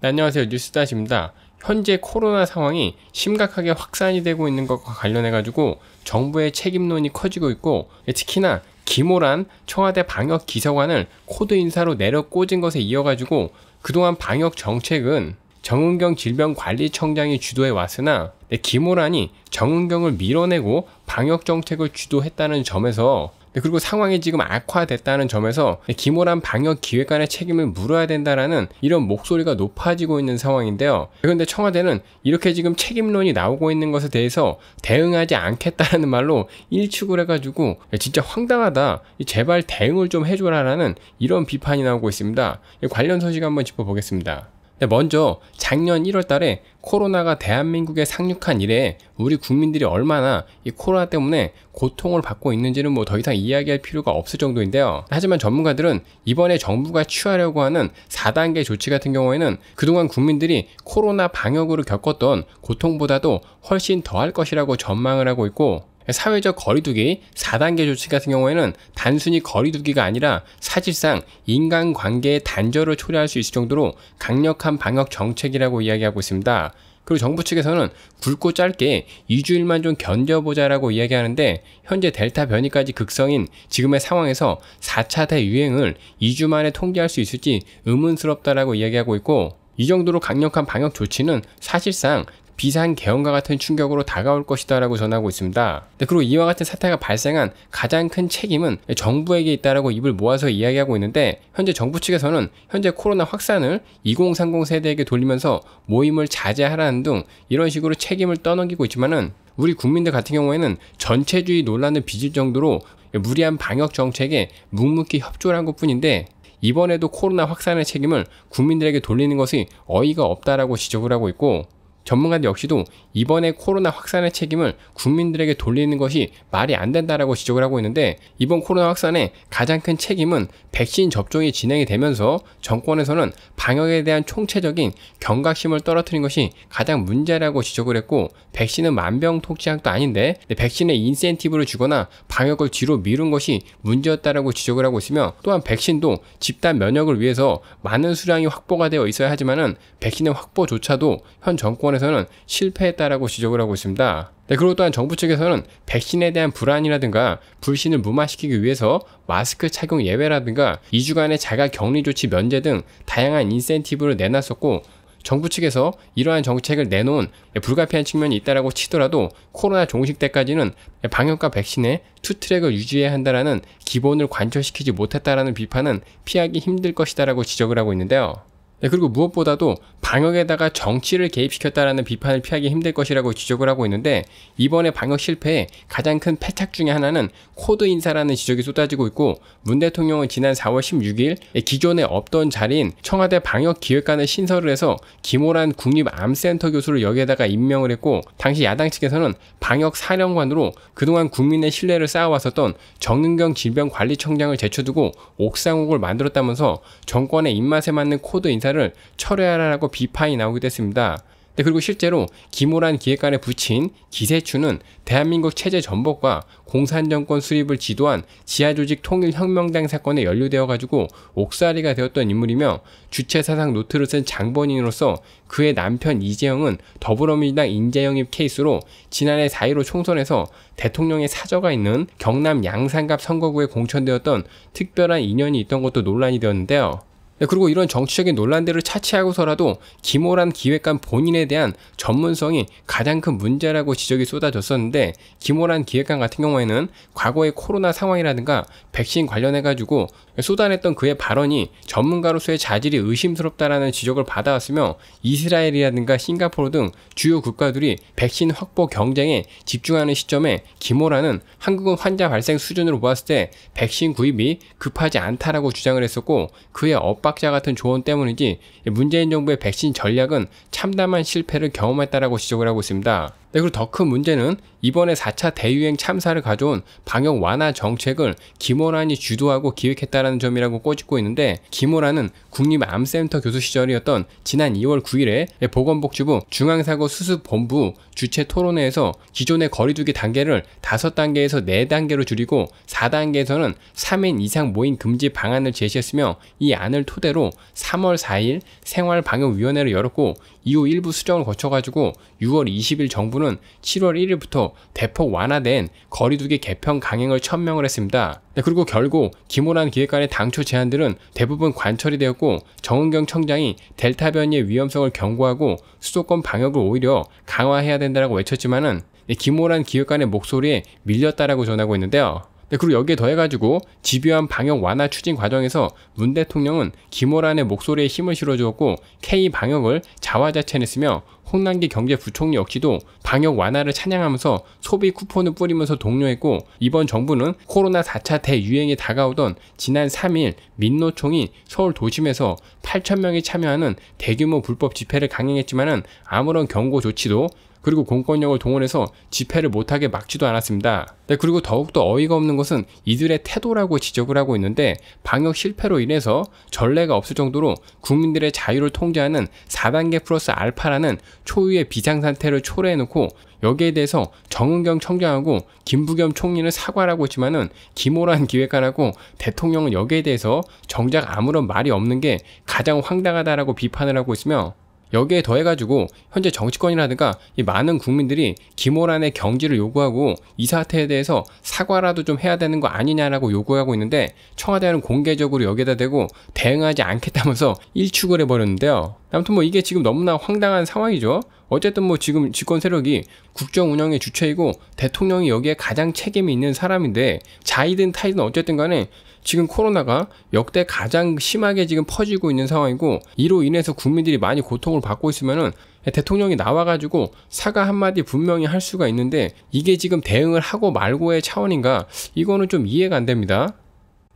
네, 안녕하세요. 뉴스다시입니다. 현재 코로나 상황이 심각하게 확산이 되고 있는 것과 관련해 가지고 정부의 책임론이 커지고 있고 네, 특히나 김호란 청와대 방역 기서관을 코드 인사로 내려 꽂은 것에 이어 가지고 그동안 방역 정책은 정은경 질병관리청장이 주도해 왔으나 네, 김호란이 정은경을 밀어내고 방역 정책을 주도했다는 점에서 네, 그리고 상황이 지금 악화됐다는 점에서 김호란 방역 기획관의 책임을 물어야 된다라는 이런 목소리가 높아지고 있는 상황인데요. 네, 그런데 청와대는 이렇게 지금 책임론이 나오고 있는 것에 대해서 대응하지 않겠다라는 말로 일축을 해가지고 네, 진짜 황당하다. 제발 대응을 좀 해줘라라는 이런 비판이 나오고 있습니다. 관련 소식 한번 짚어보겠습니다. 네, 먼저 작년 1월 달에 코로나가 대한민국에 상륙한 이래 우리 국민들이 얼마나 이 코로나 때문에 고통을 받고 있는지는 뭐 더 이상 이야기할 필요가 없을 정도인데요. 하지만 전문가들은 이번에 정부가 취하려고 하는 4단계 조치 같은 경우에는 그동안 국민들이 코로나 방역으로 겪었던 고통보다도 훨씬 더 할 것이라고 전망을 하고 있고 사회적 거리두기 4단계 조치 같은 경우에는 단순히 거리두기가 아니라 사실상 인간관계의 단절을 초래할 수 있을 정도로 강력한 방역 정책이라고 이야기하고 있습니다. 그리고 정부 측에서는 굵고 짧게 2주일만 좀 견뎌보자라고 이야기하는데 현재 델타 변이까지 극성인 지금의 상황에서 4차 대유행을 2주 만에 통제할 수 있을지 의문스럽다라고 이야기하고 있고 이 정도로 강력한 방역 조치는 사실상 비상 개헌과 같은 충격으로 다가올 것이다라고 전하고 있습니다. 그리고 이와 같은 사태가 발생한 가장 큰 책임은 정부에게 있다라고 입을 모아서 이야기하고 있는데 현재 정부 측에서는 현재 코로나 확산을 2030 세대에게 돌리면서 모임을 자제하라는 등 이런 식으로 책임을 떠넘기고 있지만은 우리 국민들 같은 경우에는 전체주의 논란을 빚을 정도로 무리한 방역 정책에 묵묵히 협조를 한 것 뿐인데 이번에도 코로나 확산의 책임을 국민들에게 돌리는 것이 어이가 없다라고 지적을 하고 있고 전문가들 역시도 이번에 코로나 확산의 책임을 국민들에게 돌리는 것이 말이 안 된다라고 지적을 하고 있는데 이번 코로나 확산의 가장 큰 책임은 백신 접종이 진행이 되면서 정권에서는 방역에 대한 총체적인 경각심을 떨어뜨린 것이 가장 문제라고 지적을 했고 백신은 만병통치약도 아닌데 네, 백신의 인센티브를 주거나 방역을 뒤로 미룬 것이 문제였다라고 지적을 하고 있으며 또한 백신도 집단 면역을 위해서 많은 수량이 확보가 되어 있어야 하지만은 백신의 확보조차도 현 정권에서는 실패했다라고 지적을 하고 있습니다. 네, 그리고 또한 정부 측에서는 백신에 대한 불안이라든가 불신을 무마시키기 위해서 마스크 착용 예외라든가 2주간의 자가 격리 조치 면제 등 다양한 인센티브를 내놨었고 정부 측에서 이러한 정책을 내놓은 네, 불가피한 측면이 있다라고 치더라도 코로나 종식 때까지는 네, 방역과 백신의 투트랙을 유지해야 한다라는 기본을 관철시키지 못했다라는 비판은 피하기 힘들 것이다라고 지적을 하고 있는데요. 네, 그리고 무엇보다도 방역에다가 정치를 개입시켰다라는 비판을 피하기 힘들 것이라고 지적을 하고 있는데 이번에 방역 실패의 가장 큰 패착 중의 하나는 코드 인사라는 지적이 쏟아지고 있고 문 대통령은 지난 4월 16일 기존에 없던 자리인 청와대 방역 기획관을 신설을 해서 김호란 국립암센터 교수를 여기에다가 임명을 했고 당시 야당 측에서는 방역 사령관으로 그동안 국민의 신뢰를 쌓아왔었던 정은경 질병관리청장을 제쳐두고 옥상옥을 만들었다면서 정권의 입맛에 맞는 코드 인사 회사를 철회하라고 비판이 나오기도 했습니다. 그리고 실제로 김호란 기획관의 부친 기세추는 대한민국 체제 전복과 공산정권 수립을 지도한 지하조직 통일혁명당 사건에 연루되어 가지고 옥살이가 되었던 인물이며 주체사상 노트를 쓴 장본인으로서 그의 남편 이재영은 더불어민주당 인재영입 케이스로 지난해 4.15 총선에서 대통령의 사저가 있는 경남 양산갑 선거구에 공천되었던 특별한 인연이 있던 것도 논란이 되었는데요. 네, 그리고 이런 정치적인 논란들을 차치하고서라도 김호란 기획관 본인에 대한 전문성이 가장 큰 문제라고 지적이 쏟아졌었는데 김호란 기획관 같은 경우에는 과거의 코로나 상황이라든가 백신 관련해가지고 쏟아냈던 그의 발언이 전문가로서의 자질이 의심스럽다라는 지적을 받아왔으며 이스라엘이라든가 싱가포르 등 주요 국가들이 백신 확보 경쟁에 집중하는 시점에 김호란은 한국은 환자 발생 수준으로 보았을 때 백신 구입이 급하지 않다라고 주장을 했었고 그의 엇박 박사 같은 조언 때문인지 문재인 정부의 백신 전략은 참담한 실패를 경험했다라고 지적을 하고 있습니다. 네, 그리고 더 큰 문제는 이번에 4차 대유행 참사를 가져온 방역 완화 정책을 김호란이 주도하고 기획했다는 점이라고 꼬집고 있는데 김호란은 국립암센터 교수 시절이었던 지난 2월 9일에 보건복지부 중앙사고 수습본부 주최 토론회에서 기존의 거리두기 단계를 5단계에서 4단계로 줄이고 4단계에서는 3인 이상 모임 금지 방안을 제시했으며 이 안을 토대로 3월 4일 생활방역위원회를 열었고 이후 일부 수정을 거쳐가지고 6월 20일 정부 정부는 7월 1일부터 대폭 완화된 거리두기 개편 강행을 천명을 했습니다. 네, 그리고 결국 김호란 기획관의 당초 제안들은 대부분 관철이 되었고 정은경 청장이 델타 변이의 위험성을 경고하고 수도권 방역을 오히려 강화해야 된다고 외쳤지만은 네, 김호란 기획관의 목소리에 밀렸다라고 전하고 있는데요. 네, 그리고 여기에 더해가지고 집요한 방역 완화 추진 과정에서 문 대통령은 김호란의 목소리에 힘을 실어주었고 K 방역을 자화자찬했으며 홍남기 경제부총리 역시도 방역 완화를 찬양하면서 소비 쿠폰을 뿌리면서 독려했고 이번 정부는 코로나 4차 대유행이 다가오던 지난 3일 민노총이 서울 도심에서 8천 명이 참여하는 대규모 불법 집회를 강행했지만은 아무런 경고 조치도 그리고 공권력을 동원해서 집회를 못하게 막지도 않았습니다. 네, 그리고 더욱더 어이가 없는 것은 이들의 태도라고 지적을 하고 있는데 방역 실패로 인해서 전례가 없을 정도로 국민들의 자유를 통제하는 4단계 플러스 알파라는 초유의 비상상태를 초래해놓고 여기에 대해서 정은경 청장하고 김부겸 총리는 사과라고 했지만은 김호란 기획관하고 대통령은 여기에 대해서 정작 아무런 말이 없는 게 가장 황당하다라고 비판을 하고 있으며 여기에 더해가지고 현재 정치권이라든가 이 많은 국민들이 김호란의 경지를 요구하고 이 사태에 대해서 사과라도 좀 해야 되는 거 아니냐라고 요구하고 있는데 청와대는 공개적으로 여기에다 대고 대응하지 않겠다면서 일축을 해버렸는데요. 아무튼 뭐 이게 지금 너무나 황당한 상황이죠. 어쨌든 뭐 지금 집권 세력이 국정 운영의 주체이고 대통령이 여기에 가장 책임이 있는 사람인데 자이든 타이든 어쨌든 간에 지금 코로나가 역대 가장 심하게 지금 퍼지고 있는 상황이고 이로 인해서 국민들이 많이 고통을 받고 있으면은 대통령이 나와가지고 사과 한마디 분명히 할 수가 있는데 이게 지금 대응을 하고 말고의 차원인가 이거는 좀 이해가 안 됩니다.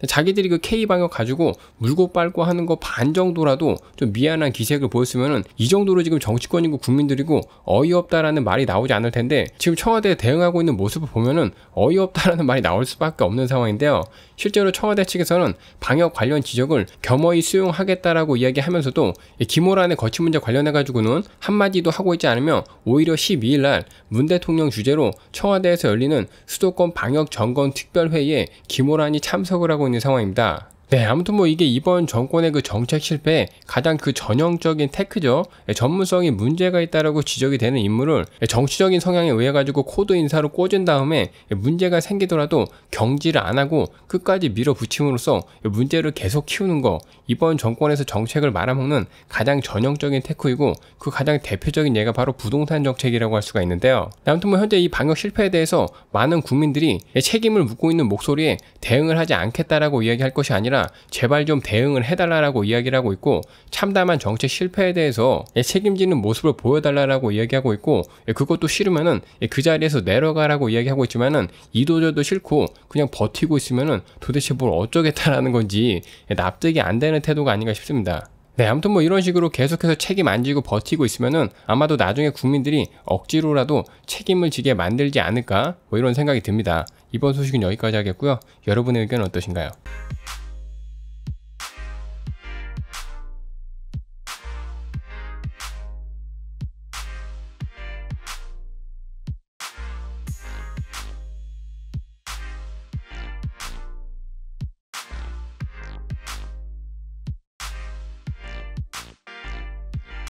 자기들이 그 K 방역 가지고 물고 빨고 하는 거 반 정도라도 좀 미안한 기색을 보였으면은 이 정도로 지금 정치권이고 국민들이고 어이없다라는 말이 나오지 않을 텐데 지금 청와대에 대응하고 있는 모습을 보면은 어이없다라는 말이 나올 수밖에 없는 상황인데요. 실제로 청와대 측에서는 방역 관련 지적을 겸허히 수용하겠다라고 이야기하면서도 김호란의 거치 문제 관련해 가지고는 한마디도 하고 있지 않으며 오히려 12일 날 문 대통령 주재로 청와대에서 열리는 수도권 방역 점검 특별회의에 김호란이 참석을 하고 있는 있는 상황입니다. 네, 아무튼 뭐 이게 이번 정권의 그 정책 실패 가장 그 전형적인 테크죠. 예, 전문성이 문제가 있다라고 지적이 되는 인물을 예, 정치적인 성향에 의해 가지고 코드 인사로 꽂은 다음에 예, 문제가 생기더라도 경지를 안 하고 끝까지 밀어붙임으로써 문제를 계속 키우는 거 이번 정권에서 정책을 말아먹는 가장 전형적인 테크이고 그 가장 대표적인 예가 바로 부동산 정책이라고 할 수가 있는데요. 네, 아무튼 뭐 현재 이 방역 실패에 대해서 많은 국민들이 책임을 묻고 있는 목소리에 대응을 하지 않겠다라고 이야기할 것이 아니라 제발 좀 대응을 해달라라고 이야기를 하고 있고 참담한 정책 실패에 대해서 예, 책임지는 모습을 보여달라라고 이야기하고 있고 예, 그것도 싫으면그 예, 자리에서 내려가라고 이야기하고 있지만 이도저도 싫고 그냥 버티고 있으면 도대체 뭘 어쩌겠다라는 건지 납득이 안 되는 태도가 아닌가 싶습니다. 네, 아무튼 뭐 이런 식으로 계속해서 책임 안 지고 버티고 있으면은 아마도 나중에 국민들이 억지로라도 책임을 지게 만들지 않을까 뭐 이런 생각이 듭니다. 이번 소식은 여기까지 하겠고요. 여러분의 의견은 어떠신가요?